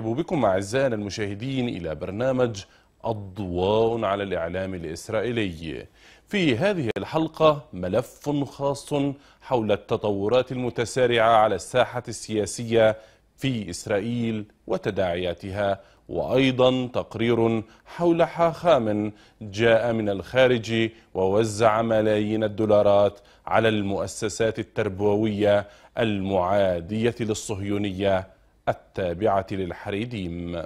أرحب بكم أعزائنا المشاهدين إلى برنامج اضواء على الإعلام الإسرائيلي في هذه الحلقة ملف خاص حول التطورات المتسارعة على الساحة السياسية في إسرائيل وتداعياتها وأيضا تقرير حول حاخام جاء من الخارج ووزع ملايين الدولارات على المؤسسات التربوية المعادية للصهيونية التابعة للحريديم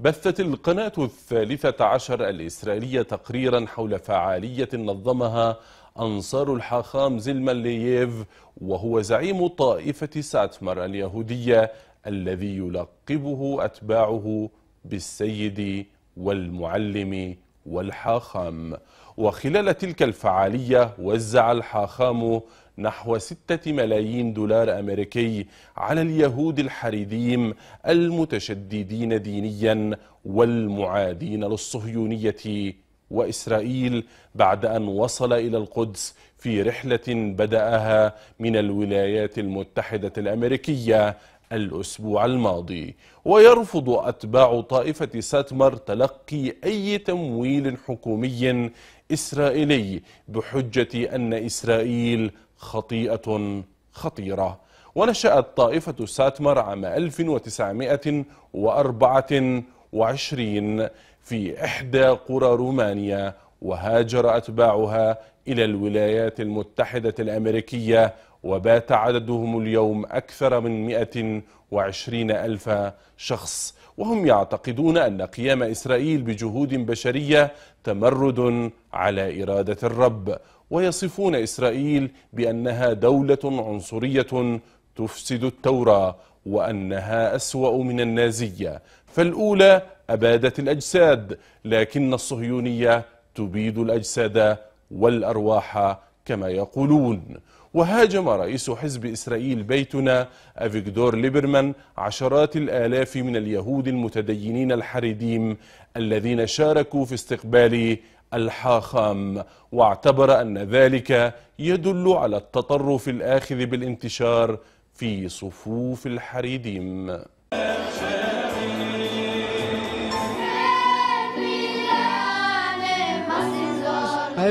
بثت القناة الثالثة عشر الإسرائيلية تقريرا حول فعالية نظمها أنصار الحاخام زلمان لييف وهو زعيم طائفة ساتمر اليهودية الذي يلقبه أتباعه بالسيد والمعلم والحاخام وخلال تلك الفعالية وزع الحاخام نحو ستة ملايين دولار أمريكي على اليهود الحريديم المتشددين دينيا والمعادين للصهيونية وإسرائيل بعد أن وصل إلى القدس في رحلة بدأها من الولايات المتحدة الأمريكية الأسبوع الماضي ويرفض أتباع طائفة ساتمر تلقي أي تمويل حكومي إسرائيلي بحجة أن إسرائيل خطيئة خطيرة ونشأت طائفة ساتمر عام 1924 في إحدى قرى رومانيا وهاجر أتباعها إلى الولايات المتحدة الأمريكية وبات عددهم اليوم أكثر من 120 ألف شخص وهم يعتقدون أن قيام إسرائيل بجهود بشرية تمرد على إرادة الرب ويصفون إسرائيل بأنها دولة عنصرية تفسد التوراة وأنها أسوأ من النازية فالأولى أبادت الأجساد لكن الصهيونية تبيد الأجساد والأرواح كما يقولون وهاجم رئيس حزب إسرائيل بيتنا أفيجدور ليبرمان عشرات الآلاف من اليهود المتدينين الحريديم الذين شاركوا في استقبال الحاخام واعتبر أن ذلك يدل على التطرف الآخذ بالانتشار في صفوف الحريديم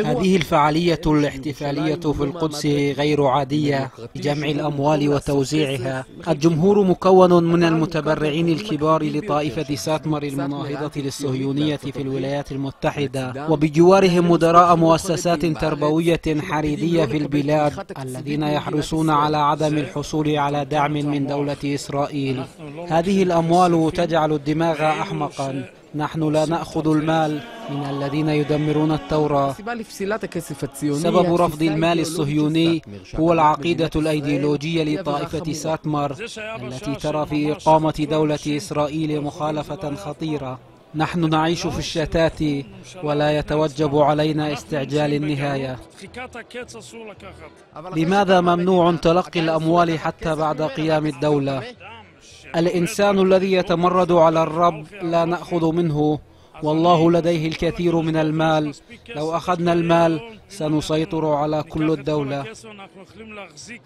هذه الفعالية الاحتفالية في القدس غير عادية لجمع الأموال وتوزيعها الجمهور مكون من المتبرعين الكبار لطائفة ساتمر المناهضة للصهيونية في الولايات المتحدة وبجوارهم مدراء مؤسسات تربوية حريدية في البلاد الذين يحرصون على عدم الحصول على دعم من دولة إسرائيل هذه الأموال تجعل الدماغ أحمقا نحن لا نأخذ المال من الذين يدمرون التوراة سبب رفض المال الصهيوني هو العقيدة الأيديولوجية لطائفة ساتمر التي ترى في إقامة دولة إسرائيل مخالفة خطيرة نحن نعيش في الشتات ولا يتوجب علينا استعجال النهاية لماذا ممنوع تلقي الأموال حتى بعد قيام الدولة؟ الإنسان الذي يتمرد على الرب لا نأخذ منه والله لديه الكثير من المال لو أخذنا المال سنسيطر على كل الدولة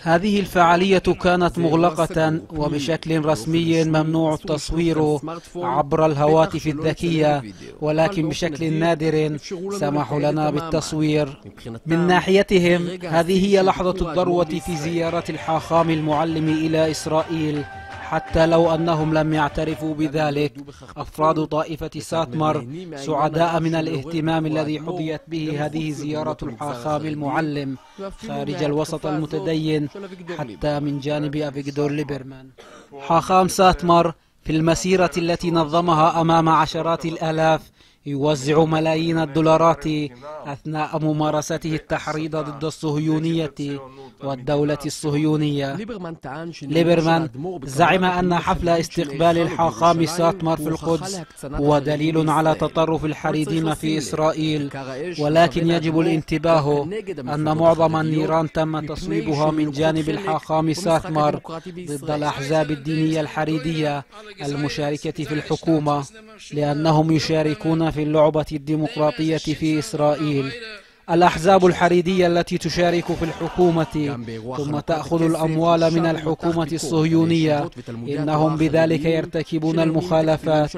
هذه الفعالية كانت مغلقة وبشكل رسمي ممنوع التصوير عبر الهواتف الذكية ولكن بشكل نادر سمحوا لنا بالتصوير من ناحيتهم هذه هي لحظة الذروة في زيارة الحاخام المعلم إلى إسرائيل حتى لو أنهم لم يعترفوا بذلك أفراد طائفة ساتمر سعداء من الاهتمام الذي حظيت به هذه زيارة الحاخام المعلم خارج الوسط المتدين حتى من جانب أفيكدور ليبرمان حاخام ساتمر في المسيرة التي نظمها أمام عشرات الآلاف يوزع ملايين الدولارات أثناء ممارسته التحريض ضد الصهيونية والدولة الصهيونية ليبرمان زعم أن حفل استقبال الحاخام ساتمر في القدس هو دليل على تطرف الحريدين في إسرائيل ولكن يجب الانتباه أن معظم النيران تم تصويبها من جانب الحاخام ساتمر ضد الأحزاب الدينية الحريدية المشاركة في الحكومة لأنهم يشاركون في اللعبة الديمقراطية في إسرائيل الأحزاب الحريدية التي تشارك في الحكومة ثم تأخذ الأموال من الحكومة الصهيونية إنهم بذلك يرتكبون المخالفات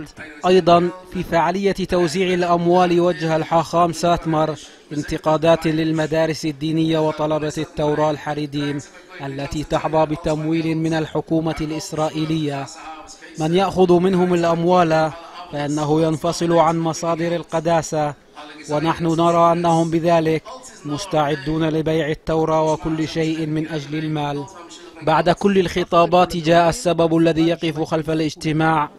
أيضا في فعالية توزيع الأموال وجه الحاخام ساتمر انتقادات للمدارس الدينية وطلبة التوراة الحريديم التي تحظى بتمويل من الحكومة الإسرائيلية من يأخذ منهم الأموال فإنه ينفصل عن مصادر القداسة ونحن نرى أنهم بذلك مستعدون لبيع التوراة وكل شيء من أجل المال بعد كل الخطابات جاء السبب الذي يقف خلف الاجتماع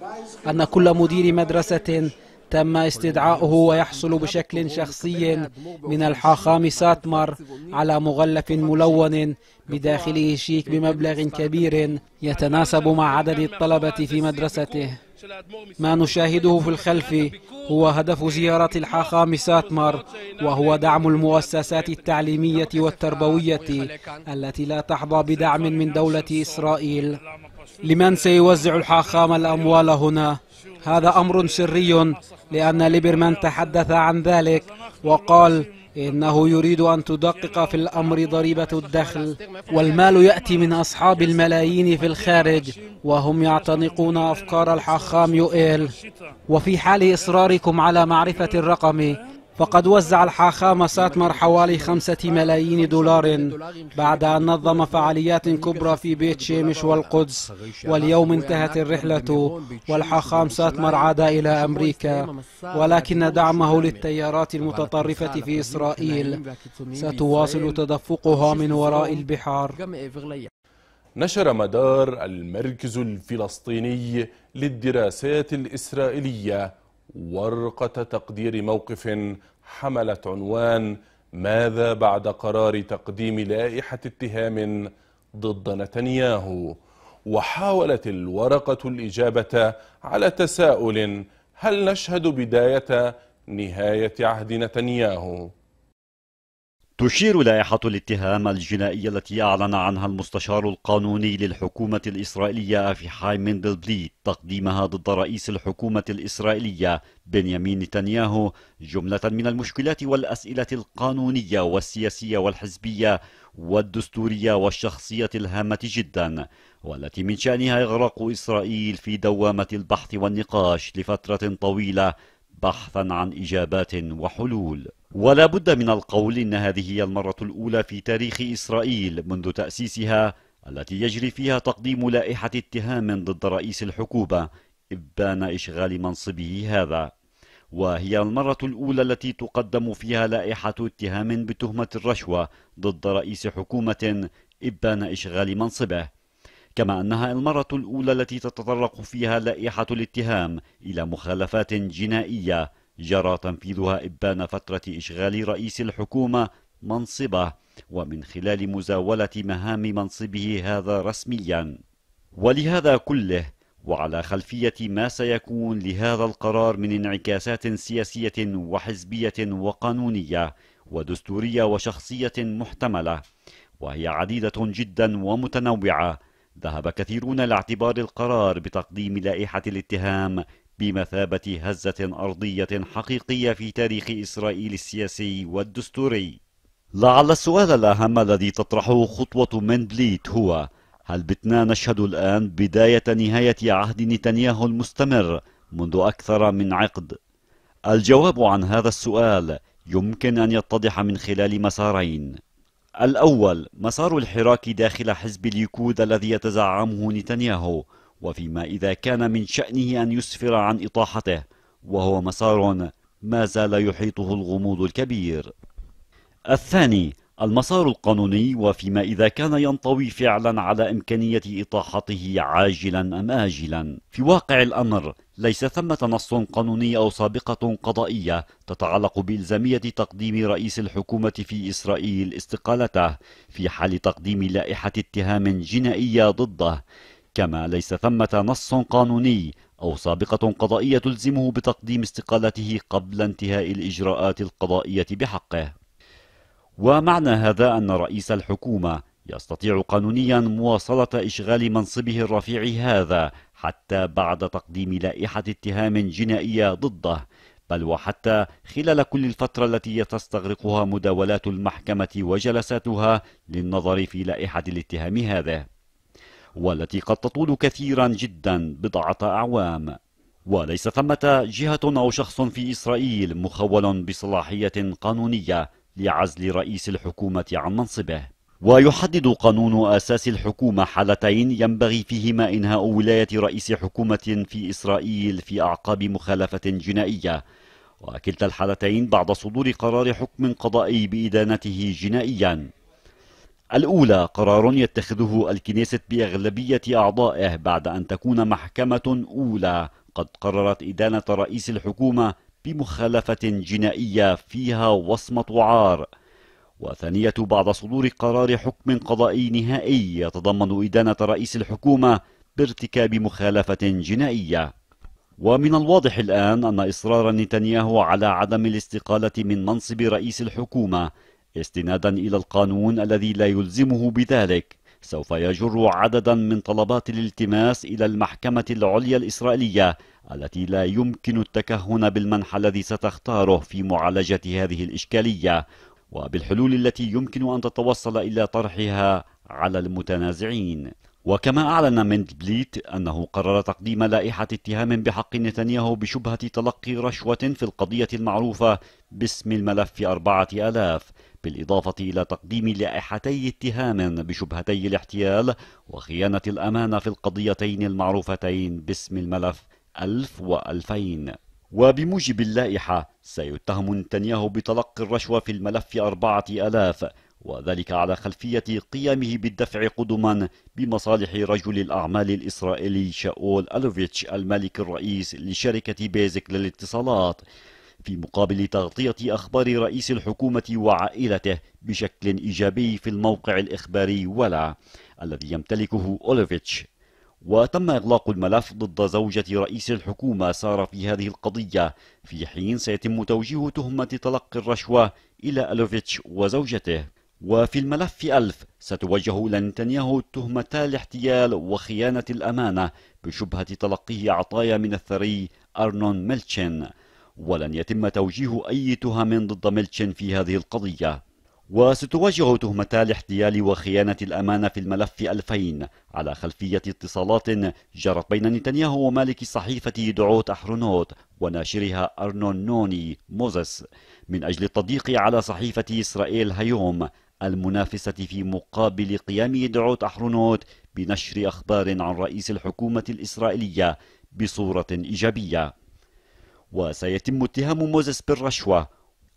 أن كل مدير مدرسة تم استدعائه ويحصل بشكل شخصي من الحاخام ساتمر على مغلف ملون بداخله شيك بمبلغ كبير يتناسب مع عدد الطلبة في مدرسته ما نشاهده في الخلف هو هدف زيارة الحاخام ساتمر وهو دعم المؤسسات التعليمية والتربوية التي لا تحظى بدعم من دولة إسرائيل لمن سيوزع الحاخام الأموال هنا هذا أمر سري لأن ليبرمان تحدث عن ذلك وقال إنه يريد أن تدقق في الأمر ضريبة الدخل والمال يأتي من أصحاب الملايين في الخارج وهم يعتنقون أفكار الحخام يؤيل وفي حال إصراركم على معرفة الرقم فقد وزع الحاخام مساتمر حوالي خمسة ملايين دولار بعد أن نظم فعاليات كبرى في بيت شيمش والقدس واليوم انتهت الرحلة والحاخام ساتمر عاد إلى أمريكا ولكن دعمه للتيارات المتطرفة في إسرائيل ستواصل تدفقها من وراء البحار نشر مدار المركز الفلسطيني للدراسات الإسرائيلية ورقة تقدير موقف حملت عنوان ماذا بعد قرار تقديم لائحة اتهام ضد نتنياهو وحاولت الورقة الإجابة على تساؤل هل نشهد بداية نهاية عهد نتنياهو تشير لائحة الاتهام الجنائية التي أعلن عنها المستشار القانوني للحكومة الإسرائيلية أفيحاي بلي تقديمها ضد رئيس الحكومة الإسرائيلية بنيامين نتنياهو جملة من المشكلات والأسئلة القانونية والسياسية والحزبية والدستورية والشخصية الهامة جدا والتي من شأنها إغراق إسرائيل في دوامة البحث والنقاش لفترة طويلة بحثا عن إجابات وحلول ولا بد من القول إن هذه هي المرة الأولى في تاريخ إسرائيل منذ تأسيسها التي يجري فيها تقديم لائحة اتهام ضد رئيس الحكومة إبان إشغال منصبه هذا وهي المرة الأولى التي تقدم فيها لائحة اتهام بتهمة الرشوة ضد رئيس حكومة إبان إشغال منصبه كما أنها المرة الأولى التي تتطرق فيها لائحة الاتهام إلى مخالفات جنائية جرى تنفيذها إبان فترة إشغال رئيس الحكومة منصبه ومن خلال مزاولة مهام منصبه هذا رسميا ولهذا كله وعلى خلفية ما سيكون لهذا القرار من انعكاسات سياسية وحزبية وقانونية ودستورية وشخصية محتملة وهي عديدة جدا ومتنوعة ذهب كثيرون لاعتبار القرار بتقديم لائحة الاتهام بمثابة هزة أرضية حقيقية في تاريخ إسرائيل السياسي والدستوري لعل السؤال الأهم الذي تطرحه خطوة مندليت هو هل بتنا نشهد الآن بداية نهاية عهد نتنياهو المستمر منذ أكثر من عقد؟ الجواب عن هذا السؤال يمكن أن يتضح من خلال مسارين الأول مسار الحراك داخل حزب الليكود الذي يتزعمه نتنياهو وفيما إذا كان من شأنه أن يسفر عن إطاحته وهو مسار ما زال يحيطه الغموض الكبير الثاني المسار القانوني وفيما إذا كان ينطوي فعلا على إمكانية إطاحته عاجلا أم آجلا في واقع الأمر ليس ثمة نص قانوني أو سابقة قضائية تتعلق بإلزامية تقديم رئيس الحكومة في إسرائيل استقالته في حال تقديم لائحة اتهام جنائية ضده كما ليس ثمة نص قانوني أو سابقة قضائية تلزمه بتقديم استقالته قبل انتهاء الإجراءات القضائية بحقه ومعنى هذا أن رئيس الحكومة يستطيع قانونيا مواصلة إشغال منصبه الرفيع هذا حتى بعد تقديم لائحة اتهام جنائية ضده بل وحتى خلال كل الفترة التي تستغرقها مداولات المحكمة وجلساتها للنظر في لائحة الاتهام هذه والتي قد تطول كثيرا جدا بضعة أعوام وليس ثمة جهة أو شخص في إسرائيل مخول بصلاحية قانونية لعزل رئيس الحكومة عن منصبه ويحدد قانون أساس الحكومة حالتين ينبغي فيهما إنهاء ولاية رئيس حكومة في إسرائيل في أعقاب مخالفة جنائية وكلتا الحالتين بعد صدور قرار حكم قضائي بإدانته جنائيا الأولى قرار يتخذه الكنيست بأغلبية أعضائه بعد أن تكون محكمة أولى قد قررت إدانة رئيس الحكومة بمخالفة جنائية فيها وصمة عار وثانية بعد صدور قرار حكم قضائي نهائي يتضمن إدانة رئيس الحكومة بارتكاب مخالفة جنائية ومن الواضح الآن أن إصرار نتنياهو على عدم الاستقالة من منصب رئيس الحكومة استنادا إلى القانون الذي لا يلزمه بذلك سوف يجر عددا من طلبات الالتماس إلى المحكمة العليا الإسرائيلية التي لا يمكن التكهن بالمنح الذي ستختاره في معالجة هذه الإشكالية وبالحلول التي يمكن أن تتوصل إلى طرحها على المتنازعين وكما أعلن بليت أنه قرر تقديم لائحة اتهام بحق نتنياهو بشبهة تلقي رشوة في القضية المعروفة باسم الملف 4000 بالإضافة إلى تقديم لائحتي اتهام بشبهتي الاحتيال وخيانة الأمانة في القضيتين المعروفتين باسم الملف 1000 و2000 وبموجب اللائحة سيتهم نتنياهو بتلقي الرشوة في الملف 4000 وذلك على خلفية قيامه بالدفع قدما بمصالح رجل الأعمال الإسرائيلي شاول ألوفيتش المالك الرئيس لشركة بيزك للاتصالات في مقابل تغطية أخبار رئيس الحكومة وعائلته بشكل إيجابي في الموقع الإخباري ولا الذي يمتلكه أوليفيتش وتم إغلاق الملف ضد زوجة رئيس الحكومة سارة في هذه القضية في حين سيتم توجيه تهمة تلقي الرشوة إلى ألوفيتش وزوجته وفي الملف ألف ستوجه لنتنياهو تهمتا الاحتيال وخيانة الأمانة بشبهة تلقيه عطايا من الثري أرنون ميلتشين ولن يتم توجيه أي تهم ضد ميلتشن في هذه القضية وستوجه تهمة الاحتيال وخيانة الأمانة في الملف 2000 على خلفية اتصالات جرت بين نتنياهو ومالك صحيفة دعوت أحرونوت وناشرها أرنون نوني موزس من أجل التضييق على صحيفة إسرائيل هيوم المنافسة في مقابل قيام دعوت أحرونوت بنشر أخبار عن رئيس الحكومة الإسرائيلية بصورة إيجابية وسيتم اتهام موزس بالرشوة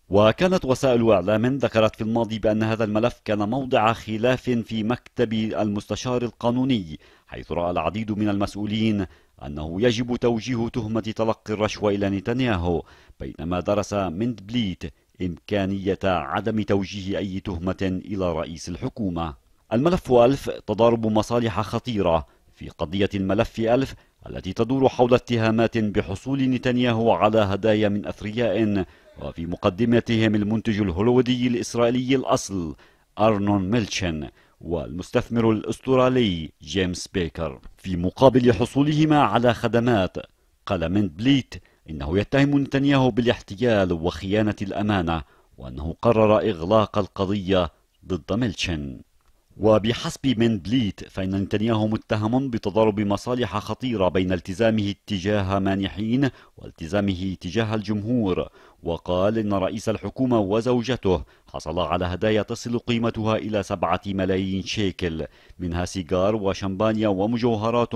وكانت وسائل إعلام ذكرت في الماضي بأن هذا الملف كان موضع خلاف في مكتب المستشار القانوني حيث رأى العديد من المسؤولين أنه يجب توجيه تهمة تلقي الرشوة إلى نتنياهو بينما درس مند بليت إمكانية عدم توجيه أي تهمة إلى رئيس الحكومة الملف ألف تضارب مصالح خطيرة في قضية الملف ألف التي تدور حول اتهامات بحصول نتنياهو على هدايا من أثرياء وفي مقدمتهم المنتج الهوليوودي الإسرائيلي الأصل أرنون ميلشن والمستثمر الأسترالي جيمس بيكر في مقابل حصولهما على خدمات قال من بليت إنه يتهم نتنياهو بالاحتيال وخيانة الأمانة وأنه قرر إغلاق القضية ضد ميلشن وبحسب مندليت فإن نتنياهو متهم بتضارب مصالح خطيرة بين التزامه تجاه مانحين والتزامه تجاه الجمهور وقال إن رئيس الحكومة وزوجته حصل على هدايا تصل قيمتها إلى سبعة ملايين شيكل منها سيجار وشمبانيا ومجوهرات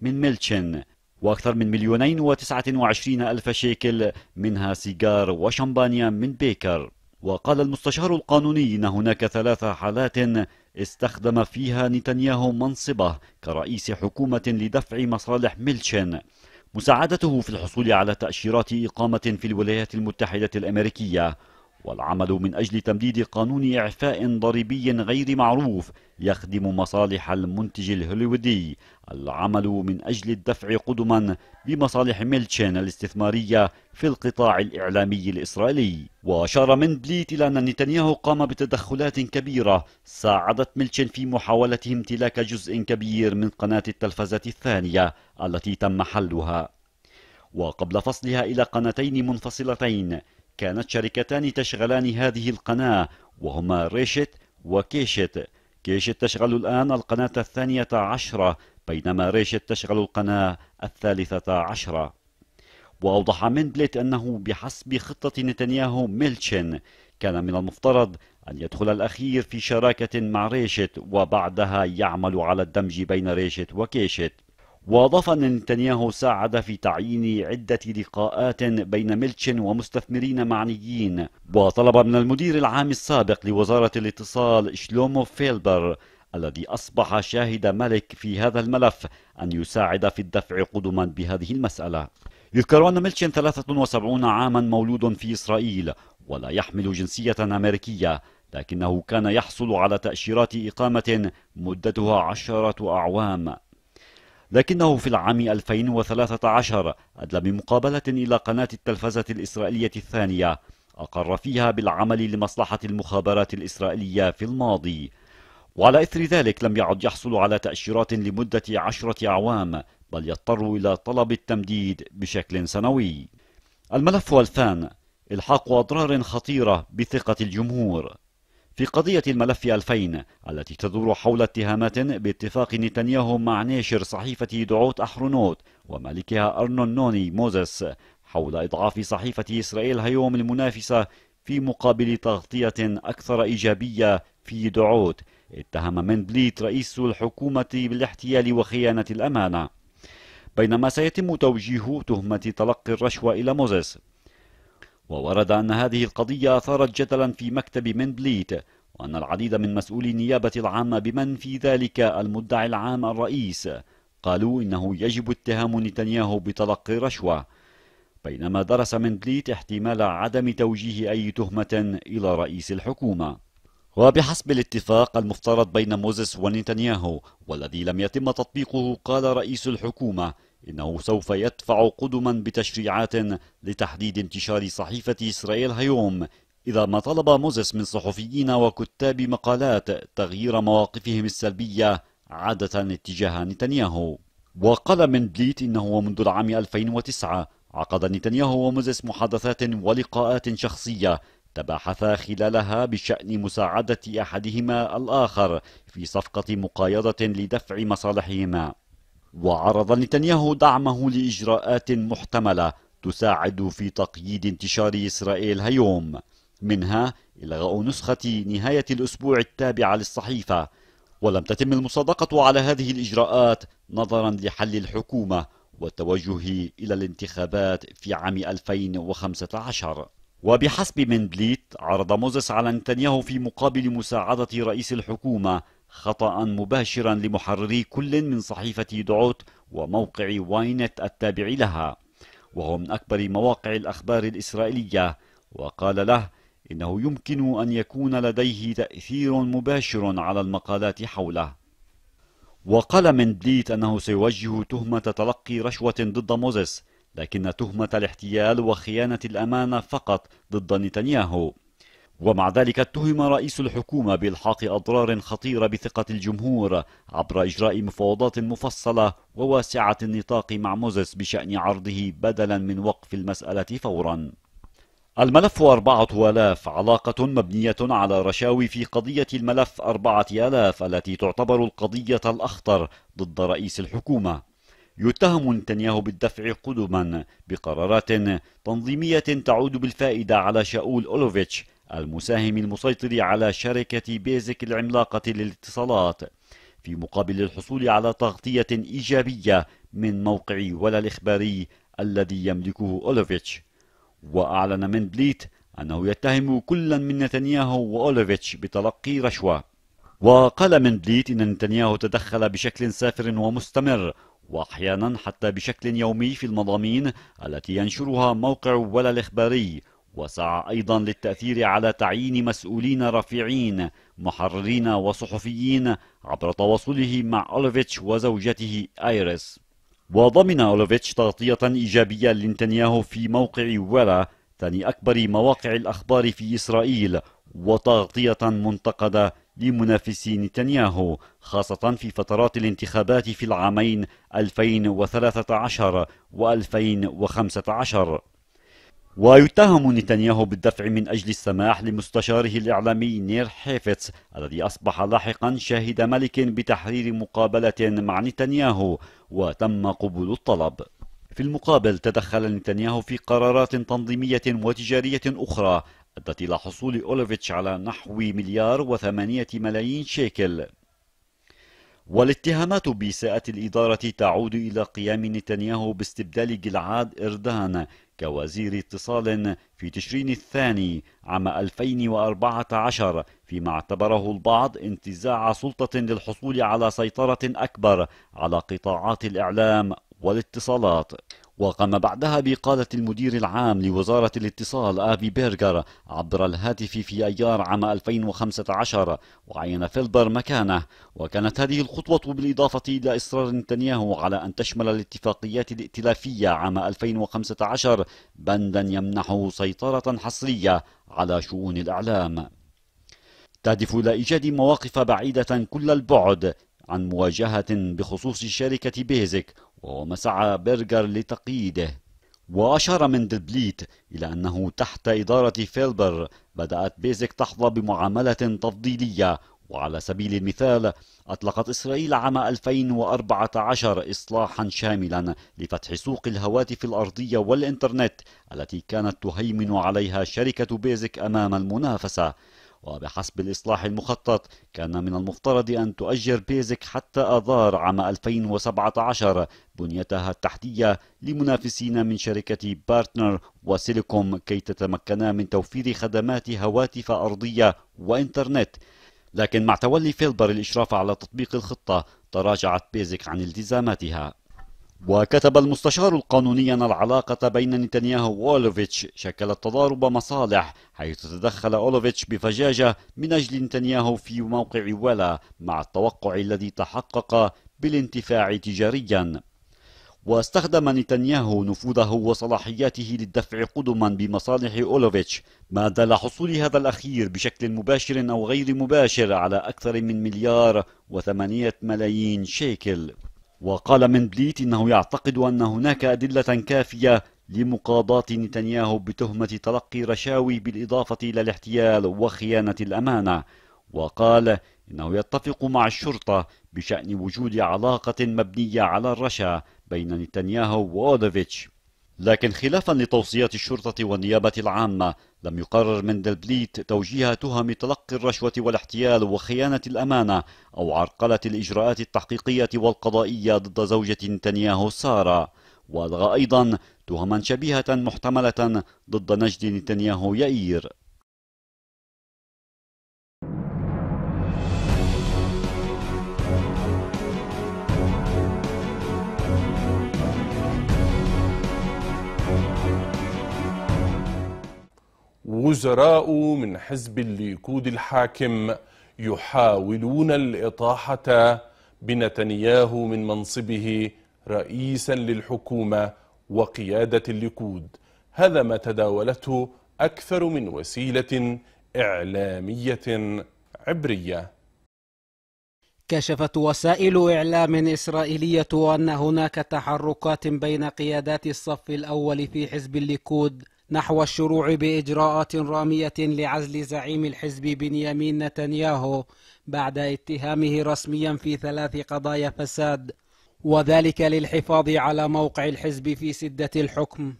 من ميلتشن وأكثر من مليونين وتسعة وعشرين ألف شيكل منها سيجار وشمبانيا من بيكر وقال المستشار القانوني إن هناك ثلاث حالات استخدم فيها نتنياهو منصبه كرئيس حكومة لدفع مصالح ميلشن مساعدته في الحصول على تأشيرات إقامة في الولايات المتحدة الأمريكية والعمل من أجل تمديد قانون إعفاء ضريبي غير معروف يخدم مصالح المنتج الهوليودي العمل من أجل الدفع قدما بمصالح ميلتشين الاستثمارية في القطاع الإعلامي الإسرائيلي وأشار من بليت إلى أن نتنياهو قام بتدخلات كبيرة ساعدت ميلتشين في محاولته امتلاك جزء كبير من قناة التلفزة الثانية التي تم حلها وقبل فصلها إلى قناتين منفصلتين كانت شركتان تشغلان هذه القناة وهما ريشت وكيشت كيشت تشغل الآن القناة الثانية عشرة بينما ريشت تشغل القناة الثالثة عشرة وأوضح مندلت أنه بحسب خطة نتنياهو ميلتشن كان من المفترض أن يدخل الأخير في شراكة مع ريشت وبعدها يعمل على الدمج بين ريشت وكيشت واضاف ان نتنياهو ساعد في تعيين عده لقاءات بين ميلتشن ومستثمرين معنيين وطلب من المدير العام السابق لوزاره الاتصال شلومو فيلبر الذي اصبح شاهد ملك في هذا الملف ان يساعد في الدفع قدما بهذه المساله يذكر ان ميلتشن 73 عاما مولود في اسرائيل ولا يحمل جنسيه امريكيه لكنه كان يحصل على تاشيرات اقامه مدتها عشره اعوام لكنه في العام 2013 أدلى بمقابلة إلى قناة التلفزة الإسرائيلية الثانية أقر فيها بالعمل لمصلحة المخابرات الإسرائيلية في الماضي وعلى إثر ذلك لم يعد يحصل على تأشيرات لمدة عشرة أعوام بل يضطر إلى طلب التمديد بشكل سنوي الملف الثان إلحاق أضرار خطيرة بثقة الجمهور في قضية الملف 2000 التي تدور حول اتهامات باتفاق نتنياهو مع ناشر صحيفة دعوت أحرونوت ومالكها أرنون نوني موزس حول إضعاف صحيفة إسرائيل هيوم المنافسة في مقابل تغطية أكثر إيجابية في دعوت اتهم بليت رئيس الحكومة بالاحتيال وخيانة الأمانة بينما سيتم توجيه تهمة تلقي الرشوة إلى موزس وورد أن هذه القضية أثارت جدلا في مكتب منبليت وأن العديد من مسؤولي النيابة العامة بمن في ذلك المدعي العام الرئيس قالوا إنه يجب اتهام نتنياهو بتلقي رشوة بينما درس منبليت احتمال عدم توجيه أي تهمة إلى رئيس الحكومة وبحسب الاتفاق المفترض بين موزس ونتنياهو والذي لم يتم تطبيقه قال رئيس الحكومة إنه سوف يدفع قدما بتشريعات لتحديد انتشار صحيفة إسرائيل هيوم إذا ما طلب موزس من صحفيين وكتاب مقالات تغيير مواقفهم السلبية عادة اتجاه نتنياهو وقال من بليت إنه منذ العام 2009 عقد نتنياهو وموزس محادثات ولقاءات شخصية تباحثا خلالها بشأن مساعدة أحدهما الآخر في صفقة مقايضة لدفع مصالحهما وعرض نتنياهو دعمه لإجراءات محتملة تساعد في تقييد انتشار إسرائيل هيوم منها إلغاء نسخة نهاية الأسبوع التابعة للصحيفة ولم تتم المصادقة على هذه الإجراءات نظرا لحل الحكومة والتوجه إلى الانتخابات في عام 2015 وبحسب من بليت عرض موزس على نتنياهو في مقابل مساعدة رئيس الحكومة خطأ مباشرا لمحرري كل من صحيفة دعوت وموقع واينت التابع لها وهو من أكبر مواقع الأخبار الإسرائيلية وقال له إنه يمكن أن يكون لديه تأثير مباشر على المقالات حوله وقال من بليت أنه سيوجه تهمة تلقي رشوة ضد موزس لكن تهمة الاحتيال وخيانة الأمانة فقط ضد نتنياهو ومع ذلك اتهم رئيس الحكومة بإلحاق أضرار خطيرة بثقة الجمهور عبر إجراء مفاوضات مفصلة وواسعة النطاق مع موزس بشأن عرضه بدلا من وقف المسألة فورا الملف أربعة آلاف علاقة مبنية على رشاوي في قضية الملف أربعة آلاف التي تعتبر القضية الأخطر ضد رئيس الحكومة يتهم نتنياهو بالدفع قدما بقرارات تنظيمية تعود بالفائدة على شاؤول أولوفيتش المساهم المسيطر على شركة بيزك العملاقة للاتصالات في مقابل الحصول على تغطية إيجابية من موقع ولا الإخباري الذي يملكه أولوفيتش وأعلن من بليت أنه يتهم كلا من نتنياهو وأولوفيتش بتلقي رشوة وقال من بليت إن نتنياهو تدخل بشكل سافر ومستمر وأحيانا حتى بشكل يومي في المضامين التي ينشرها موقع ولا الإخباري وسعى أيضا للتأثير على تعيين مسؤولين رفيعين محررين وصحفيين عبر تواصله مع أولوفيتش وزوجته آيريس وضمن أولوفيتش تغطية إيجابية لنتنياهو في موقع ولا ثاني أكبر مواقع الأخبار في إسرائيل وتغطية منتقدة لمنافسي نتنياهو خاصة في فترات الانتخابات في العامين 2013 و 2015 ويتهم نتنياهو بالدفع من أجل السماح لمستشاره الإعلامي نير حيفتس الذي أصبح لاحقا شاهد ملك بتحرير مقابلة مع نتنياهو وتم قبول الطلب في المقابل تدخل نتنياهو في قرارات تنظيمية وتجارية أخرى أدت إلى حصول أولوفيتش على نحو مليار وثمانية ملايين شيكل والاتهامات بإساءة الإدارة تعود إلى قيام نتنياهو باستبدال جلعاد إردان كوزير اتصال في تشرين الثاني عام 2014 فيما اعتبره البعض انتزاع سلطة للحصول على سيطرة أكبر على قطاعات الإعلام والاتصالات وقام بعدها بإقالة المدير العام لوزارة الاتصال آبي بيرغر عبر الهاتف في أيار عام 2015 وعين فيلبر مكانه وكانت هذه الخطوة بالإضافة إلى إصرار نتنياهو على أن تشمل الاتفاقيات الائتلافية عام 2015 بندا يمنحه سيطرة حصرية على شؤون الإعلام تهدف إلى إيجاد مواقف بعيدة كل البعد عن مواجهة بخصوص شركة بيزك ومسع بيرجر لتقييده وأشار من دبليت إلى أنه تحت إدارة فيلبر بدأت بيزك تحظى بمعاملة تفضيلية وعلى سبيل المثال أطلقت إسرائيل عام 2014 إصلاحا شاملا لفتح سوق الهواتف الأرضية والإنترنت التي كانت تهيمن عليها شركة بيزك أمام المنافسة وبحسب الإصلاح المخطط كان من المفترض أن تؤجر بيزك حتى آذار عام 2017 بنيتها التحتية لمنافسين من شركة بارتنر وسيليكوم كي تتمكنا من توفير خدمات هواتف أرضية وإنترنت لكن مع تولي فيلبر الإشراف على تطبيق الخطة تراجعت بيزك عن التزاماتها وكتب المستشار القانوني أن العلاقة بين نتنياهو وأولوفيتش شكلت تضارب مصالح حيث تدخل أولوفيتش بفجاجة من أجل نتنياهو في موقع ولا مع التوقع الذي تحقق بالانتفاع تجاريا واستخدم نتنياهو نفوذه وصلاحياته للدفع قدما بمصالح أولوفيتش ما دل حصول هذا الأخير بشكل مباشر أو غير مباشر على أكثر من مليار وثمانية ملايين شيكل وقال من بليت إنه يعتقد أن هناك أدلة كافية لمقاضاة نتنياهو بتهمة تلقي رشاوي بالإضافة إلى الاحتيال وخيانة الأمانة وقال إنه يتفق مع الشرطة بشأن وجود علاقة مبنية على الرشا بين نتنياهو وأودوفيتش لكن خلافا لتوصيات الشرطة والنيابة العامة لم يقرر مندلبليت توجيه تهم تلقي الرشوة والاحتيال وخيانة الأمانة أو عرقلة الإجراءات التحقيقية والقضائية ضد زوجة نتنياهو سارة وألغى أيضا تهما شبيهة محتملة ضد نجد نتنياهو يائير وزراء من حزب الليكود الحاكم يحاولون الإطاحة بنتنياهو من منصبه رئيسا للحكومة وقيادة الليكود هذا ما تداولته أكثر من وسيلة إعلامية عبرية كشفت وسائل إعلام إسرائيلية أن هناك تحركات بين قيادات الصف الأول في حزب الليكود نحو الشروع باجراءات راميه لعزل زعيم الحزب بنيامين نتنياهو بعد اتهامه رسميا في ثلاث قضايا فساد وذلك للحفاظ على موقع الحزب في سده الحكم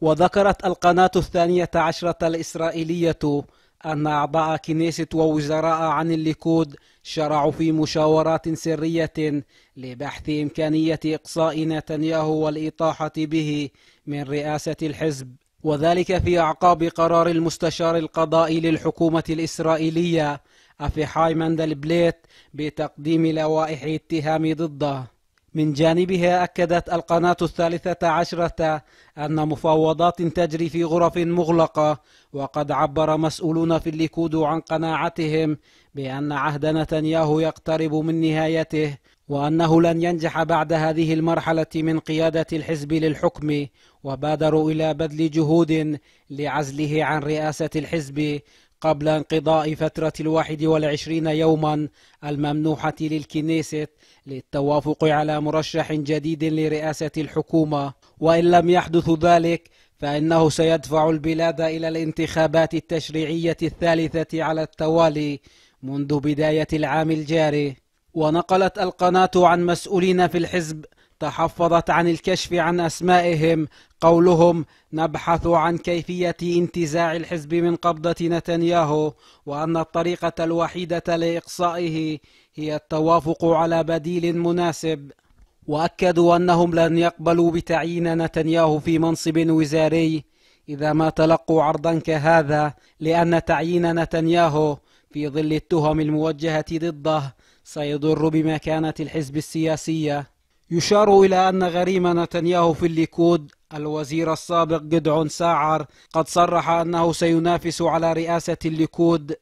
وذكرت القناه الثانيه عشره الاسرائيليه أن أعضاء كنيسة ووزراء عن الليكود شرعوا في مشاورات سرية لبحث إمكانية إقصاء نتنياهو والإطاحة به من رئاسة الحزب وذلك في أعقاب قرار المستشار القضائي للحكومة الإسرائيلية أفي مندل بليت بتقديم لوائح اتهام ضده من جانبها أكدت القناة الثالثة عشرة أن مفاوضات تجري في غرف مغلقة وقد عبر مسؤولون في الليكود عن قناعتهم بأن عهد نتنياهو يقترب من نهايته وأنه لن ينجح بعد هذه المرحلة من قيادة الحزب للحكم وبادروا إلى بذل جهود لعزله عن رئاسة الحزب قبل انقضاء فترة الواحد والعشرين يوما الممنوحة للكنيست للتوافق على مرشح جديد لرئاسة الحكومة وإن لم يحدث ذلك فإنه سيدفع البلاد إلى الانتخابات التشريعية الثالثة على التوالي منذ بداية العام الجاري ونقلت القناة عن مسؤولين في الحزب تحفظت عن الكشف عن أسمائهم قولهم نبحث عن كيفية انتزاع الحزب من قبضة نتنياهو وأن الطريقة الوحيدة لإقصائه هي التوافق على بديل مناسب وأكدوا أنهم لن يقبلوا بتعيين نتنياهو في منصب وزاري إذا ما تلقوا عرضا كهذا لأن تعيين نتنياهو في ظل التهم الموجهة ضده سيضر بمكانة الحزب السياسية يشار إلى أن غريم نتنياهو في الليكود الوزير السابق جدعون ساعر قد صرح أنه سينافس على رئاسة الليكود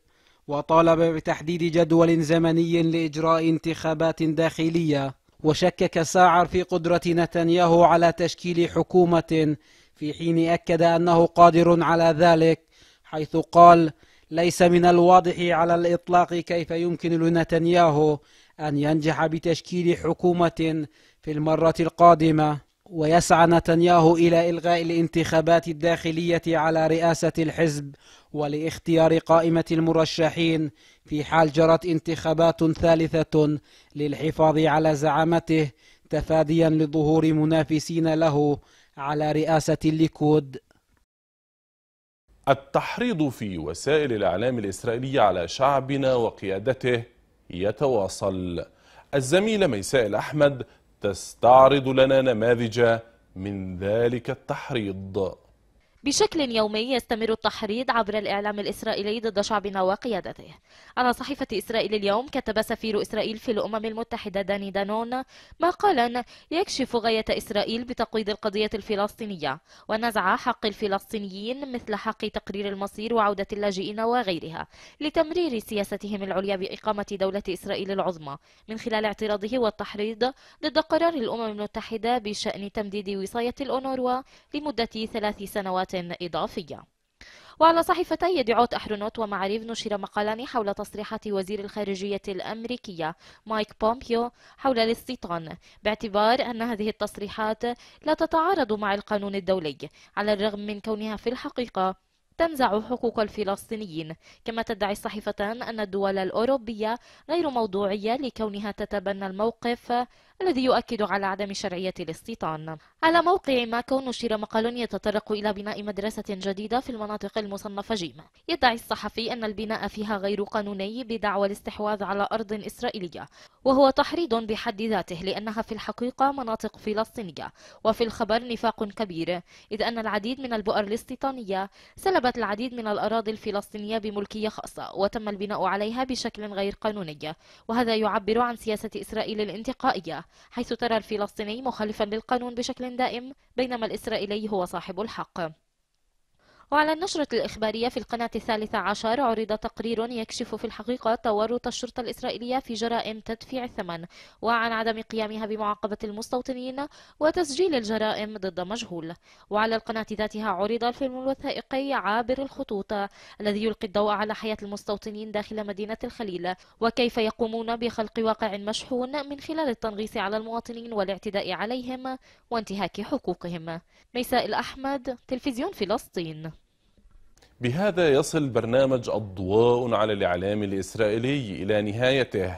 وطالب بتحديد جدول زمني لإجراء انتخابات داخلية وشكك ساعر في قدرة نتنياهو على تشكيل حكومة في حين أكد أنه قادر على ذلك حيث قال ليس من الواضح على الإطلاق كيف يمكن لنتنياهو أن ينجح بتشكيل حكومة في المرة القادمة ويسعى نتنياهو إلى إلغاء الانتخابات الداخلية على رئاسة الحزب ولاختيار قائمة المرشحين في حال جرت انتخابات ثالثة للحفاظ على زعامته تفاديا لظهور منافسين له على رئاسة الليكود التحريض في وسائل الإعلام الإسرائيلية على شعبنا وقيادته يتواصل الزميلة ميساء الأحمد تستعرض لنا نماذج من ذلك التحريض بشكل يومي يستمر التحريض عبر الإعلام الإسرائيلي ضد شعبنا وقيادته على صحيفة إسرائيل اليوم كتب سفير إسرائيل في الأمم المتحدة داني دانون مقالا يكشف غاية إسرائيل بتقويض القضية الفلسطينية ونزع حق الفلسطينيين مثل حق تقرير المصير وعودة اللاجئين وغيرها لتمرير سياستهم العليا بإقامة دولة إسرائيل العظمى من خلال اعتراضه والتحريض ضد قرار الأمم المتحدة بشأن تمديد وصاية الأونروا لمدة ثلاث سنوات إضافية وعلى صحيفتي دعوت أحرنوت ومعاريف نشر مقالان حول تصريحات وزير الخارجية الأمريكية مايك بومبيو حول الاستيطان باعتبار أن هذه التصريحات لا تتعارض مع القانون الدولي على الرغم من كونها في الحقيقة تنزع حقوق الفلسطينيين كما تدعي الصحيفتان أن الدول الأوروبية غير موضوعية لكونها تتبنى الموقف الذي يؤكد على عدم شرعية الاستيطان على موقع ماكو نشر مقال يتطرق إلى بناء مدرسة جديدة في المناطق المصنفة جيم يدعي الصحفي أن البناء فيها غير قانوني بدعوى الاستحواذ على أرض إسرائيلية وهو تحريض بحد ذاته لأنها في الحقيقة مناطق فلسطينية وفي الخبر نفاق كبير إذ أن العديد من البؤر الاستيطانية سلبت أصبت العديد من الأراضي الفلسطينية بملكية خاصة وتم البناء عليها بشكل غير قانوني وهذا يعبر عن سياسة إسرائيل الانتقائية حيث ترى الفلسطيني مخالفا للقانون بشكل دائم بينما الإسرائيلي هو صاحب الحق وعلى النشرة الإخبارية في القناة الثالثة عشر عرض تقرير يكشف في الحقيقة تورط الشرطة الإسرائيلية في جرائم تدفيع الثمن وعن عدم قيامها بمعاقبة المستوطنين وتسجيل الجرائم ضد مجهول وعلى القناة ذاتها عرض الفيلم الوثائقي عابر الخطوط الذي يلقي الضوء على حياة المستوطنين داخل مدينة الخليل وكيف يقومون بخلق واقع مشحون من خلال التنغيص على المواطنين والاعتداء عليهم وانتهاك حقوقهم ميساء الأحمد تلفزيون فلسطين بهذا يصل برنامج أضواء على الإعلام الإسرائيلي إلى نهايته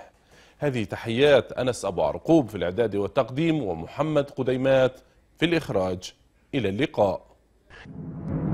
هذه تحيات أنس أبو عرقوب في الإعداد والتقديم ومحمد قديمات في الإخراج إلى اللقاء